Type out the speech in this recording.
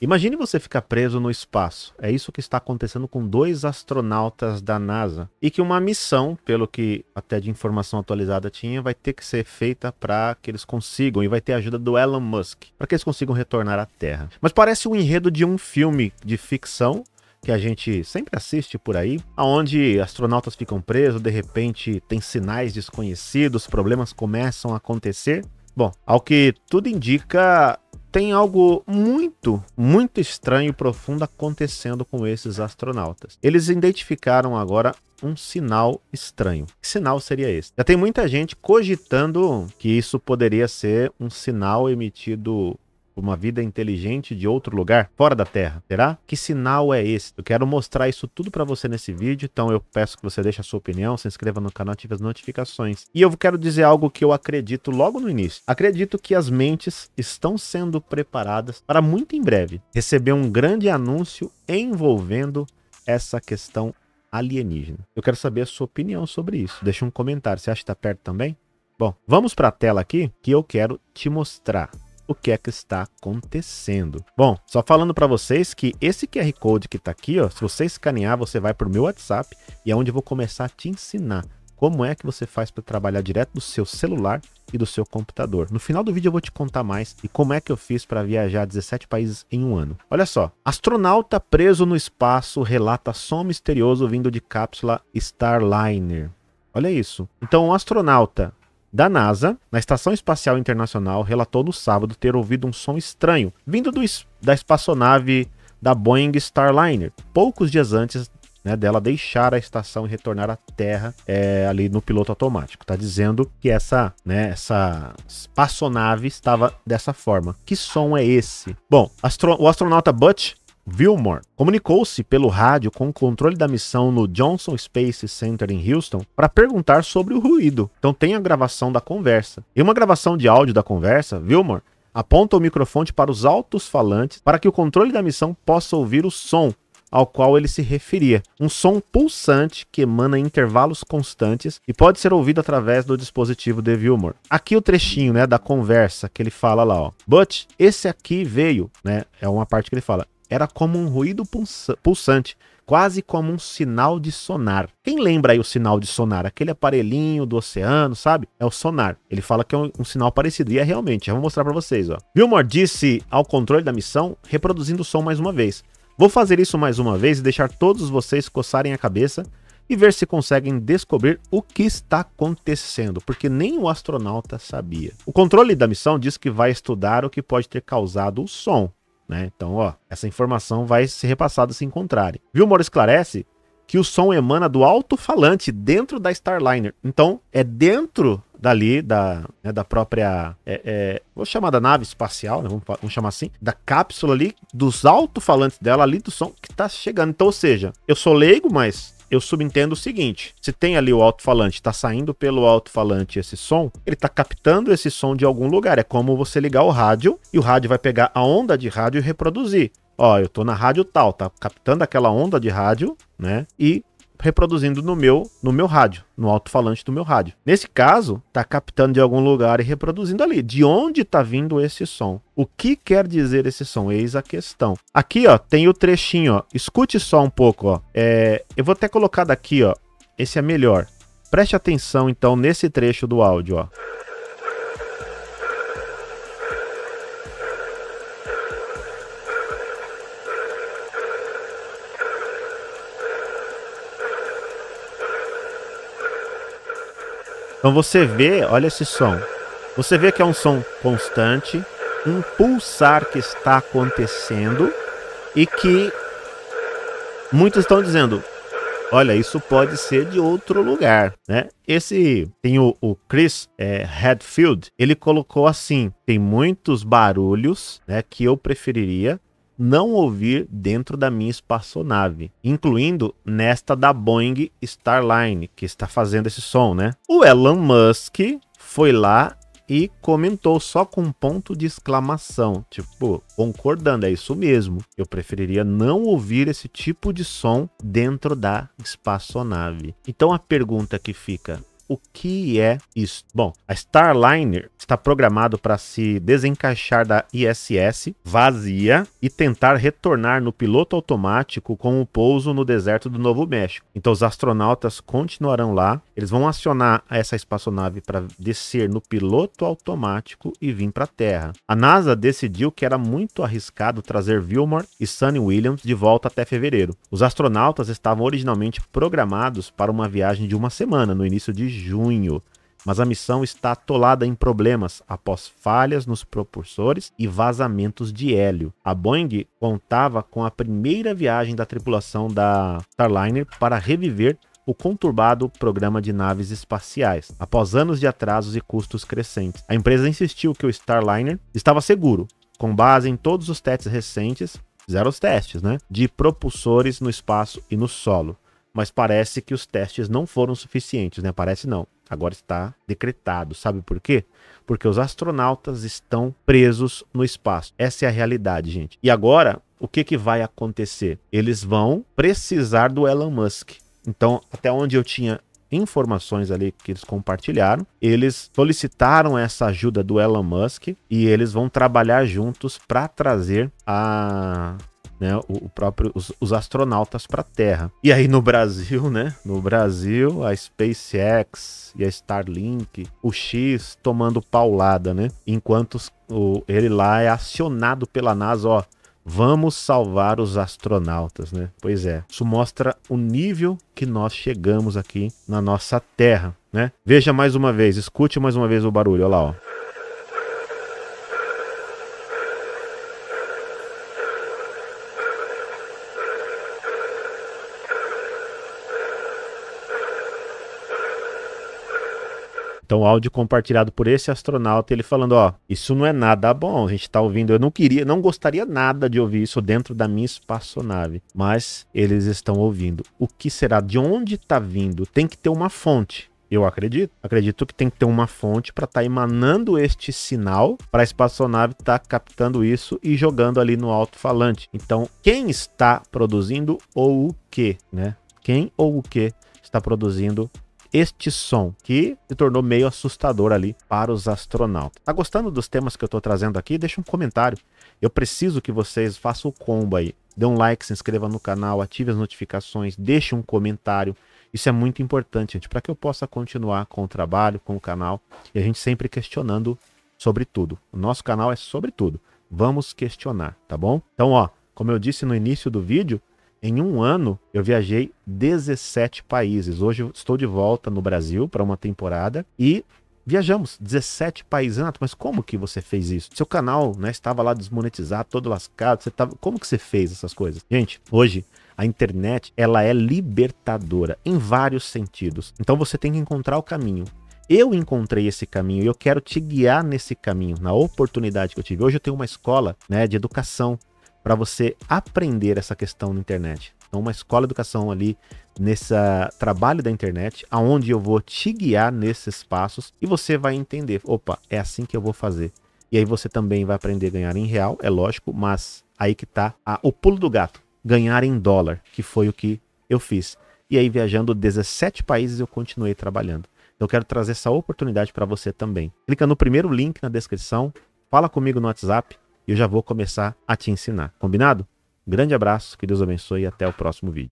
Imagine você ficar preso no espaço. É isso que está acontecendo com dois astronautas da NASA. E que uma missão, pelo que até de informação atualizada tinha, vai ter que ser feita para que eles consigam. E vai ter a ajuda do Elon Musk. Para que eles consigam retornar à Terra. Mas parece o um enredo de um filme de ficção que a gente sempre assiste por aí, aonde astronautas ficam presos, de repente tem sinais desconhecidos, problemas começam a acontecer Bom, ao que tudo indica, tem algo muito, muito estranho e profundo acontecendo com esses astronautas. Eles identificaram agora um sinal estranho. Que sinal seria esse? Já tem muita gente cogitando que isso poderia ser um sinal emitido uma vida inteligente de outro lugar, fora da Terra? Será? Que sinal é esse? Eu quero mostrar isso tudo para você nesse vídeo, então eu peço que você deixe a sua opinião, se inscreva no canal, ative as notificações. E eu quero dizer algo que eu acredito logo no início. Acredito que as mentes estão sendo preparadas para muito em breve receber um grande anúncio envolvendo essa questão alienígena. Eu quero saber a sua opinião sobre isso. Deixa um comentário. Você acha que está perto também? Bom, vamos para a tela aqui que eu quero te mostrar o que é que está acontecendo. Bom, só falando para vocês que esse QR Code que está aqui, ó, se você escanear, você vai para o meu WhatsApp e é onde eu vou começar a te ensinar como é que você faz para trabalhar direto do seu celular e do seu computador. No final do vídeo eu vou te contar mais e como é que eu fiz para viajar 17 países em um ano. Olha só, astronauta preso no espaço relata som misterioso vindo de cápsula Starliner. Olha isso. Então, um astronauta da NASA na Estação Espacial Internacional relatou no sábado ter ouvido um som estranho vindo do, da espaçonave da Boeing Starliner, poucos dias antes né, dela deixar a estação e retornar à Terra é, ali no piloto automático. Tá dizendo que essa, né, essa espaçonave estava dessa forma. Que som é esse? Bom, astro o astronauta Butch Wilmore comunicou-se pelo rádio com o controle da missão no Johnson Space Center em Houston para perguntar sobre o ruído. Então tem a gravação da conversa. Em uma gravação de áudio da conversa, Wilmore aponta o microfone para os altos falantes para que o controle da missão possa ouvir o som ao qual ele se referia. Um som pulsante que emana em intervalos constantes e pode ser ouvido através do dispositivo de Vilmore. Aqui o trechinho, né, da conversa que ele fala lá, ó. But esse aqui veio, né? É uma parte que ele fala era como um ruído pulsante, quase como um sinal de sonar. Quem lembra aí o sinal de sonar? Aquele aparelhinho do oceano, sabe? É o sonar. Ele fala que é um, um sinal parecido. E é realmente, eu vou mostrar para vocês. Ó. Wilmore disse ao controle da missão, reproduzindo o som mais uma vez. Vou fazer isso mais uma vez e deixar todos vocês coçarem a cabeça e ver se conseguem descobrir o que está acontecendo, porque nem o astronauta sabia. O controle da missão diz que vai estudar o que pode ter causado o som, né? Então, ó, essa informação vai ser repassada se encontrarem. Vilmore esclarece que o som emana do alto-falante dentro da Starliner. Então, é dentro dali, da, né, da própria. É, é, vou chamar da nave espacial, né, vamos, vamos, chamar assim, da cápsula ali, dos alto-falantes dela ali do som que tá chegando. Então, ou seja, eu sou leigo, mas eu subentendo o seguinte: se tem ali o alto-falante, está saindo pelo alto-falante esse som, ele está captando esse som de algum lugar. É como você ligar o rádio e o rádio vai pegar a onda de rádio e reproduzir. Ó, eu tô na rádio tal, tá captando aquela onda de rádio, né? E reproduzindo no meu, no meu rádio, no alto-falante do meu rádio. Nesse caso, está captando de algum lugar e reproduzindo ali. De onde está vindo esse som? O que quer dizer esse som? Eis a questão. Aqui, ó, tem o trechinho, ó. Escute só um pouco, ó. É, eu vou até colocar daqui, ó. Esse é melhor. Preste atenção, então, nesse trecho do áudio, ó. Então você vê, olha esse som. Você vê que é um som constante, um pulsar que está acontecendo e que muitos estão dizendo: olha, isso pode ser de outro lugar, né? Esse tem o, o Chris é, Hadfield, ele colocou assim: tem muitos barulhos, né, que eu preferiria não ouvir dentro da minha espaçonave, incluindo nesta da Boeing Starline, que está fazendo esse som, né? O Elon Musk foi lá e comentou só com um ponto de exclamação, tipo, concordando, é isso mesmo. Eu preferiria não ouvir esse tipo de som dentro da espaçonave. Então a pergunta que fica, o que é isso? Bom, a Starliner está programado para se desencaixar da ISS vazia e tentar retornar no piloto automático com o pouso no deserto do Novo México. Então os astronautas continuarão lá, eles vão acionar essa espaçonave para descer no piloto automático e vir para a Terra. A NASA decidiu que era muito arriscado trazer Wilmore e Sunny Williams de volta até fevereiro. Os astronautas estavam originalmente programados para uma viagem de uma semana no início de junho. Mas a missão está atolada em problemas após falhas nos propulsores e vazamentos de hélio. A Boeing contava com a primeira viagem da tripulação da Starliner para reviver o conturbado programa de naves espaciais, após anos de atrasos e custos crescentes. A empresa insistiu que o Starliner estava seguro, com base em todos os testes recentes, fizeram os testes, né, de propulsores no espaço e no solo mas parece que os testes não foram suficientes, né? Parece não. Agora está decretado. Sabe por quê? Porque os astronautas estão presos no espaço. Essa é a realidade, gente. E agora, o que, que vai acontecer? Eles vão precisar do Elon Musk. Então, até onde eu tinha informações ali que eles compartilharam. Eles solicitaram essa ajuda do Elon Musk e eles vão trabalhar juntos para trazer a né, o, o próprio, os, os astronautas para a Terra. E aí no Brasil, né, no Brasil, a SpaceX e a Starlink, o X tomando paulada, né, enquanto o, ele lá é acionado pela NASA, ó, Vamos salvar os astronautas, né? Pois é, isso mostra o nível que nós chegamos aqui na nossa Terra, né? Veja mais uma vez, escute mais uma vez o barulho, olha lá, ó. Então, áudio compartilhado por esse astronauta, ele falando: Ó, isso não é nada bom, a gente tá ouvindo. Eu não queria, não gostaria nada de ouvir isso dentro da minha espaçonave, mas eles estão ouvindo. O que será? De onde tá vindo? Tem que ter uma fonte. Eu acredito. Acredito que tem que ter uma fonte para estar tá emanando este sinal para a espaçonave estar tá captando isso e jogando ali no alto-falante. Então, quem está produzindo ou o que, né? Quem ou o que está produzindo este som, que se tornou meio assustador ali para os astronautas. Tá gostando dos temas que eu estou trazendo aqui? Deixa um comentário. Eu preciso que vocês façam o combo aí. Dê um like, se inscreva no canal, ative as notificações, deixe um comentário. Isso é muito importante, gente, para que eu possa continuar com o trabalho, com o canal e a gente sempre questionando sobre tudo. O nosso canal é sobre tudo. Vamos questionar, tá bom? Então, ó, como eu disse no início do vídeo, em um ano, eu viajei 17 países. Hoje estou de volta no Brasil para uma temporada e viajamos 17 países. Renato, mas como que você fez isso? Seu canal né, estava lá desmonetizado, todo lascado. Você tava... Como que você fez essas coisas? Gente, hoje a internet ela é libertadora em vários sentidos. Então você tem que encontrar o caminho. Eu encontrei esse caminho e eu quero te guiar nesse caminho, na oportunidade que eu tive. Hoje eu tenho uma escola né, de educação para você aprender essa questão na internet. Então, uma escola de educação ali nesse trabalho da internet, aonde eu vou te guiar nesses passos e você vai entender, opa, é assim que eu vou fazer. E aí você também vai aprender a ganhar em real, é lógico, mas aí que tá a, o pulo do gato, ganhar em dólar, que foi o que eu fiz. E aí viajando 17 países eu continuei trabalhando. Então, eu quero trazer essa oportunidade para você também. Clica no primeiro link na descrição, fala comigo no WhatsApp e eu já vou começar a te ensinar. Combinado? Grande abraço, que Deus abençoe e até o próximo vídeo.